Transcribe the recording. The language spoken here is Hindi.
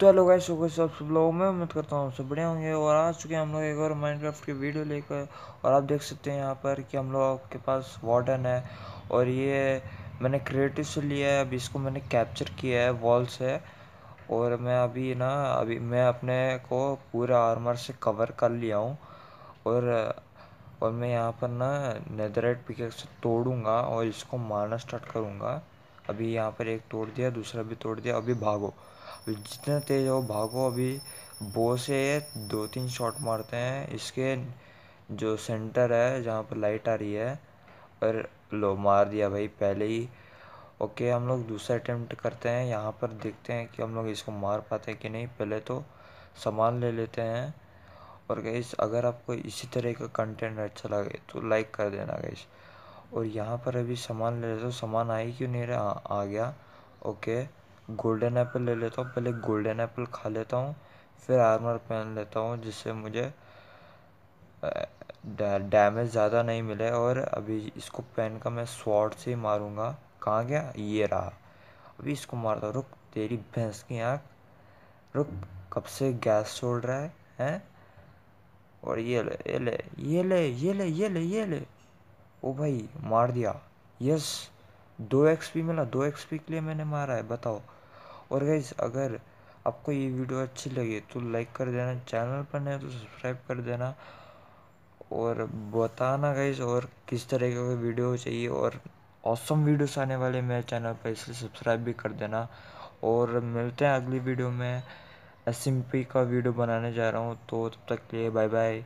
तो हेलो गाइस हो गए सब लोगों में उम्मीद करता हूँ सब बढ़िया होंगे और आ चुके हैं हम लोग एक और माइनक्राफ्ट की वीडियो लेकर और आप देख सकते हैं यहाँ पर कि हम लोग के पास वार्डन है और ये मैंने क्रिएटिव से लिया है अभी इसको मैंने कैप्चर किया है वॉल से और मैं अभी ना अभी मैं अपने को पूरे आर्मर से कवर कर लिया हूँ और और मैं यहाँ पर ना नेदरेट पिकेट से तोड़ूँगा और इसको मारना स्टार्ट करूँगा अभी यहाँ पर एक तोड़ दिया दूसरा भी तोड़ दिया अभी भागो जितना तेज़ हो भागो अभी बो से दो तीन शॉट मारते हैं इसके जो सेंटर है जहाँ पर लाइट आ रही है और लो मार दिया भाई पहले ही ओके हम लोग दूसरा अटैम्प्ट करते हैं यहाँ पर देखते हैं कि हम लोग इसको मार पाते हैं कि नहीं पहले तो सामान ले लेते हैं और गैस अगर आपको इसी तरह का कंटेंट अच्छा लगे तो लाइक कर देना गैस और यहाँ पर अभी सामान ले लेता हूँ सामान आई क्यों नहीं रहा आ गया ओके गोल्डन एप्पल ले लेता हूँ पहले गोल्डन एप्पल खा लेता हूँ फिर आर्मर पहन लेता हूँ जिससे मुझे डैमेज ज़्यादा नहीं मिले और अभी इसको पेन का मैं स्वॉर्ड से ही मारूँगा कहाँ गया ये रहा अभी इसको मारता रुक तेरी भैंस की आँख रुक कब से गैस छोड़ रहा है हैं और ये ले ये ले ये ले ये ले ये ले ये ले ओ भाई मार दिया यस दो एक्सपी मिला दो एक्सपी के लिए मैंने मारा है बताओ और गैस अगर आपको ये वीडियो अच्छी लगे तो लाइक कर देना चैनल पर नहीं तो सब्सक्राइब कर देना और बताना गैस और किस तरह का वीडियो चाहिए और ऑसम वीडियोस आने वाले मेरे चैनल पर इसलिए सब्सक्राइब भी कर देना और मिलते हैं अगली वीडियो में एस का वीडियो बनाने जा रहा हूँ तो तब तक के लिए बाय बाय